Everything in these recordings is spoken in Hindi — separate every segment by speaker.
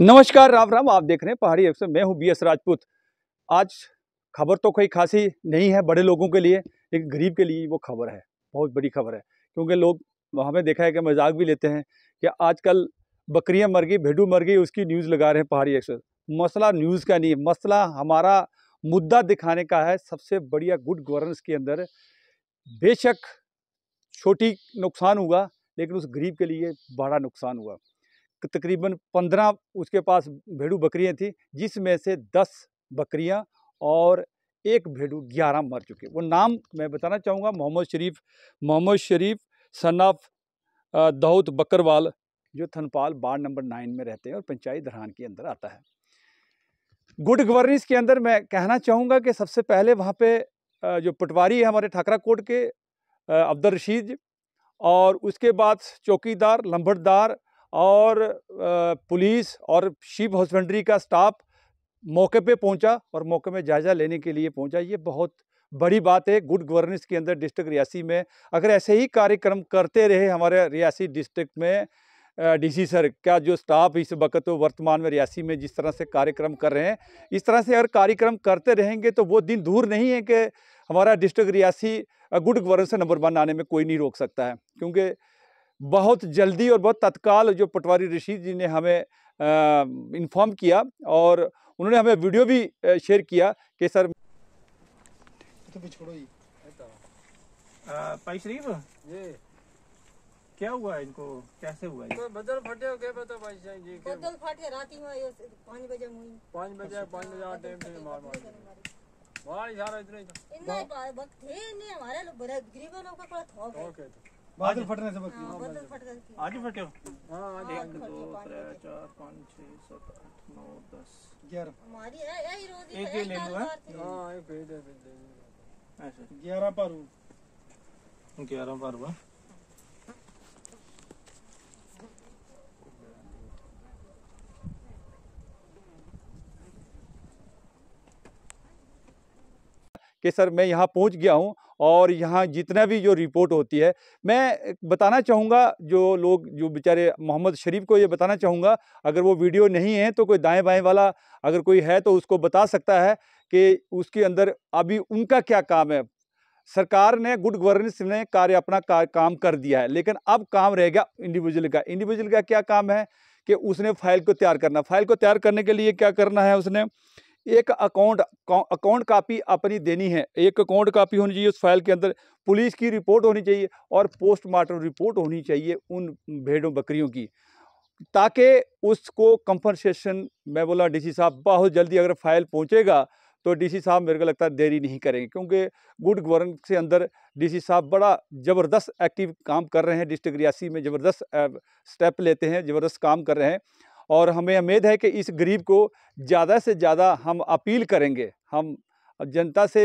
Speaker 1: नमस्कार राम राम आप देख रहे हैं पहाड़ी एक्सप्रेस मैं हूं बीएस राजपूत आज खबर तो कोई खासी नहीं है बड़े लोगों के लिए लेकिन गरीब के लिए वो खबर है बहुत बड़ी खबर है क्योंकि लोग हमें देखा है कि मजाक भी लेते हैं कि आजकल बकरियां मर गई भेडू मर गई उसकी न्यूज़ लगा रहे हैं पहाड़ी एक्सप्रेस मसला न्यूज़ का नहीं है मसला हमारा मुद्दा दिखाने का है सबसे बढ़िया गुड गवर्नेंस के अंदर बेशक छोटी नुकसान हुआ लेकिन उस गरीब के लिए बड़ा नुकसान हुआ तकरीबन पंद्रह उसके पास भेड़ू बकरियाँ थी जिसमें से दस बकरियाँ और एक भेड़ू ग्यारह मर चुके वो नाम मैं बताना चाहूँगा मोहम्मद शरीफ मोहम्मद शरीफ सन ऑफ दाऊद बकरवाल जो थनपाल वार्ड नंबर नाइन में रहते हैं और पंचायत धरहान के अंदर आता है गुड गवर्नेंस के अंदर मैं कहना चाहूँगा कि सबसे पहले वहाँ पे जो पटवारी है हमारे ठाकरा कोट के अब्दुल रशीद और उसके बाद चौकीदार लंबटदार और पुलिस और शिप हस्बेंड्री का स्टाफ मौके पे पहुंचा और मौके में जायज़ा लेने के लिए पहुंचा ये बहुत बड़ी बात है गुड गवर्नेंस के अंदर डिस्ट्रिक्ट रियासी में अगर ऐसे ही कार्यक्रम करते रहे हमारे रियासी डिस्ट्रिक्ट में डीसी सर का जो स्टाफ इस वक्त वर्तमान में रियासी में जिस तरह से कार्यक्रम कर रहे हैं इस तरह से अगर कार्यक्रम करते रहेंगे तो वो दिन दूर नहीं है कि हमारा district Reasi good governance number one आने में कोई नहीं रोक सकता है क्योंकि बहुत जल्दी और बहुत तत्काल जो पटवारी रशीद जी ने हमें इन्फॉर्म किया और उन्होंने हमें वीडियो भी शेयर किया कि सर तो भी छोड़ो ही तो। भाई शरीफ ये क्या हुआ इनको कैसे हुआ तो बदल फटे हो गए तो भाई साहब जी बदल फटे रात ही में 5 बजे मुई 5 बजे 5 अच्छा, बजे टाइम पे मार मार भाई सारा इतना ही था इतना वक्त थे नहीं हमारे लोग बड़े गरीब लोगों का थोड़ा ओके बादल फटने से बदल आज ही फटे हो हां एक दो तीन चार पांच छह सात आठ नौ दस ग्यारह हमारी है एक ही तो ले लो हां ये भेज दे भेज दे ऐसे अच्छा। ग्यारह पर हूं ग्यारह पर हुआ हाँ? कि सर मैं यहाँ पहुँच गया हूँ और यहाँ जितना भी जो रिपोर्ट होती है मैं बताना चाहूँगा जो लोग जो बेचारे मोहम्मद शरीफ को ये बताना चाहूँगा अगर वो वीडियो नहीं है तो कोई दाएँ बाएँ वाला अगर कोई है तो उसको बता सकता है कि उसके अंदर अभी उनका क्या काम है सरकार ने गुड गवर्नेंस ने कार्य अपना का काम कर दिया है लेकिन अब काम रहेगा इंडिविजुअल का इंडिविजुअल का क्या काम है कि उसने फाइल को तैयार करना फाइल को तैयार करने के लिए क्या करना है उसने एक अकाउंट अकाउंट कापी अपनी देनी है एक अकाउंट कापी होनी चाहिए उस फाइल के अंदर पुलिस की रिपोर्ट होनी चाहिए और पोस्टमार्टम रिपोर्ट होनी चाहिए उन भेड़ों बकरियों की ताकि उसको कंपनसेशन मैं बोला डीसी साहब बहुत जल्दी अगर फाइल पहुंचेगा तो डीसी साहब मेरे को लगता है देरी नहीं करेंगे क्योंकि गुड गवर्नेंस के अंदर डीसी साहब बड़ा ज़बरदस्त एक्टिव काम कर रहे हैं डिस्ट्रिक्ट रियासी में ज़बरदस्त स्टेप लेते हैं ज़बरदस्त काम कर रहे हैं और हमें उम्मीद है कि इस गरीब को ज़्यादा से ज़्यादा हम अपील करेंगे हम जनता से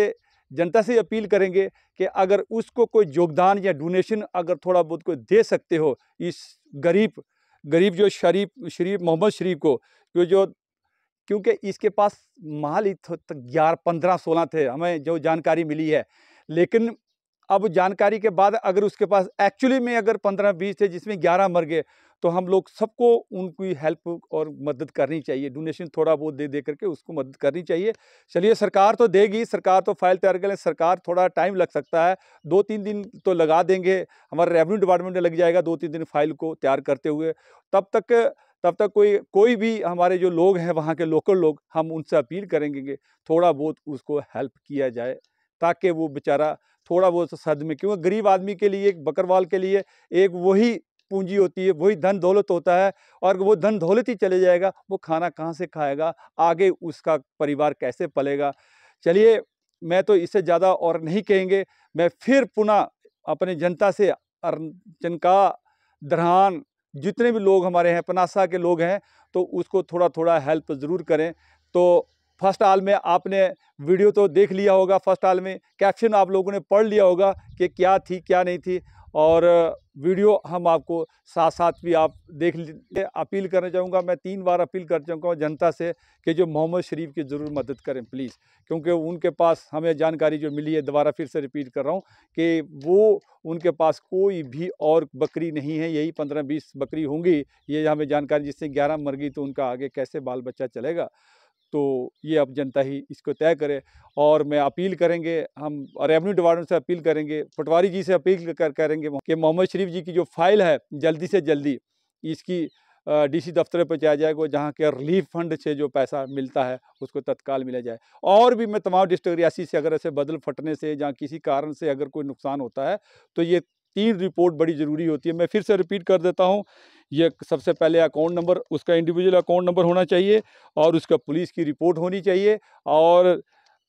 Speaker 1: जनता से अपील करेंगे कि अगर उसको कोई योगदान या डोनेशन अगर थोड़ा बहुत कोई दे सकते हो इस गरीब गरीब जो शरीफ शरीफ मोहम्मद शरीफ को जो जो क्योंकि इसके पास माल ही ग्यारह पंद्रह सोलह थे हमें जो जानकारी मिली है लेकिन अब जानकारी के बाद अगर उसके पास एक्चुअली में अगर पंद्रह बीस थे जिसमें ग्यारह मर गए तो हम लोग सबको उनकी हेल्प और मदद करनी चाहिए डोनेशन थोड़ा बहुत दे दे करके उसको मदद करनी चाहिए चलिए सरकार तो देगी सरकार तो फाइल तैयार कर लें सरकार थोड़ा टाइम लग सकता है दो तीन दिन तो लगा देंगे हमारे रेवेन्यू डिपार्टमेंट में लग जाएगा दो तीन दिन फाइल को तैयार करते हुए तब तक तब तक कोई कोई भी हमारे जो लोग हैं वहाँ के लोकल लोग हम उनसे अपील करेंगे थोड़ा बहुत उसको हेल्प किया जाए ताकि वो बेचारा थोड़ा बहुत सद में क्योंकि गरीब आदमी के लिए एक बकरवाल के लिए एक वही पूंजी होती है वही धन दौलत होता है और वो धन दौलत ही चले जाएगा वो खाना कहाँ से खाएगा आगे उसका परिवार कैसे पलेगा चलिए मैं तो इससे ज़्यादा और नहीं कहेंगे मैं फिर पुनः अपने जनता से जनका दरहान जितने भी लोग हमारे हैं पनासा के लोग हैं तो उसको थोड़ा थोड़ा हेल्प ज़रूर करें तो फर्स्ट हाल में आपने वीडियो तो देख लिया होगा फर्स्ट हाल में कैप्शन आप लोगों ने पढ़ लिया होगा कि क्या थी क्या नहीं थी और वीडियो हम आपको साथ साथ भी आप देख लीजिए अपील करना चाहूँगा मैं तीन बार अपील कर चुका हूँ जनता से कि जो मोहम्मद शरीफ की ज़रूर मदद करें प्लीज़ क्योंकि उनके पास हमें जानकारी जो मिली है दोबारा फिर से रिपीट कर रहा हूँ कि वो उनके पास कोई भी और बकरी नहीं है यही पंद्रह बीस बकरी होंगी ये हमें जानकारी जिससे ग्यारह मर गई तो उनका आगे कैसे बाल बच्चा चलेगा तो ये अब जनता ही इसको तय करे और मैं अपील करेंगे हम रेवन्यू डिपार्टमेंट से अपील करेंगे पटवारी जी से अपील कर करेंगे कि मोहम्मद शरीफ जी की जो फाइल है जल्दी से जल्दी इसकी डीसी दफ्तर पर जाया जाएगा जहाँ के रिलीफ फंड से जो पैसा मिलता है उसको तत्काल मिला जाए और भी मैं तमाम डिस्ट्रिक्ट रियासी से अगर ऐसे बदल फटने से या किसी कारण से अगर कोई नुकसान होता है तो ये तीन रिपोर्ट बड़ी ज़रूरी होती है मैं फिर से रिपीट कर देता हूँ यह सबसे पहले अकाउंट नंबर उसका इंडिविजुअल अकाउंट नंबर होना चाहिए और उसका पुलिस की रिपोर्ट होनी चाहिए और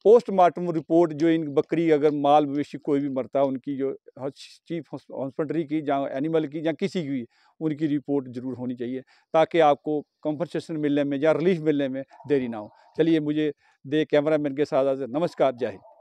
Speaker 1: पोस्टमार्टम रिपोर्ट जो इन बकरी अगर माल मवेशी कोई भी मरता है उनकी जो चीफ हॉस्पिटरी की जहाँ एनिमल की या किसी की भी उनकी रिपोर्ट ज़रूर होनी चाहिए ताकि आपको कंपनसेशन मिलने में या रिलीफ मिलने में देरी ना हो चलिए मुझे दे मैन के साथ नमस्कार जय हिंद